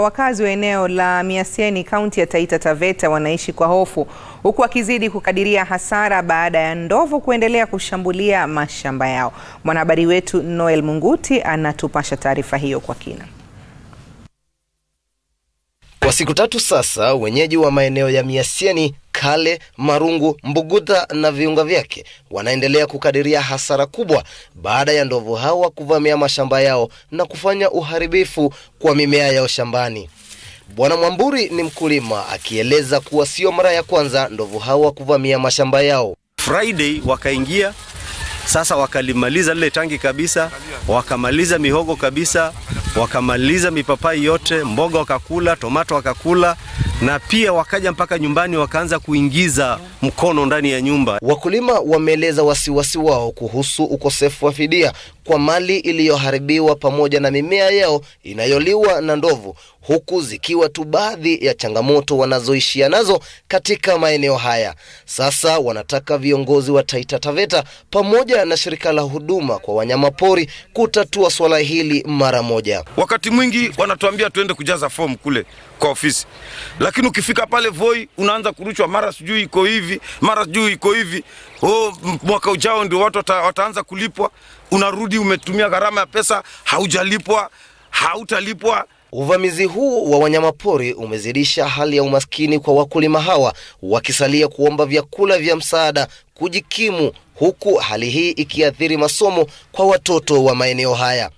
Wakazi wa eneo la Miaseni kaunti ya Taita Taveta wanaishi kwa hofu huku wakizidi kukadiria hasara baada ya ndovu kuendelea kushambulia mashamba yao. Mwanahabari wetu Noel Munguti anatupasha taarifa hiyo kwa kina. Kwa siku tatu sasa, wenyeji wa maeneo ya Miaseni Kale, Marungu, mbuguta na viunga vyake wanaendelea kukadiria hasara kubwa baada ya ndovu hawa kuvamia mashamba yao na kufanya uharibifu kwa mimea yao shambani. Bwana Mwamburi ni mkulima akieleza kuwa sio mara ya kwanza ndovu hawa kuvamia mashamba yao. Friday wakaingia sasa, wakalimaliza lile tangi kabisa, wakamaliza mihogo kabisa, wakamaliza mipapai yote, mboga wakakula, tomato wakakula, na pia wakaja mpaka nyumbani wakaanza kuingiza mkono ndani ya nyumba. Wakulima wameeleza wasiwasi wao kuhusu ukosefu wa fidia kwa mali iliyoharibiwa pamoja na mimea yao inayoliwa na ndovu, huku zikiwa tu baadhi ya changamoto wanazoishia nazo katika maeneo haya. Sasa wanataka viongozi wa Taita Taveta pamoja na shirika la huduma kwa wanyamapori kutatua swala hili mara moja. Wakati mwingi wanatuambia tuende kujaza fomu kule kwa ofisi lakini ukifika pale Voi unaanza kurushwa, mara sijui iko hivi, mara sijui iko hivi. Oh, mwaka ujao ndio watu wata, wataanza kulipwa. Unarudi umetumia gharama ya pesa, haujalipwa, hautalipwa. Uvamizi huu wa wanyamapori umezidisha hali ya umaskini kwa wakulima hawa, wakisalia kuomba vyakula vya msaada kujikimu, huku hali hii ikiathiri masomo kwa watoto wa maeneo haya.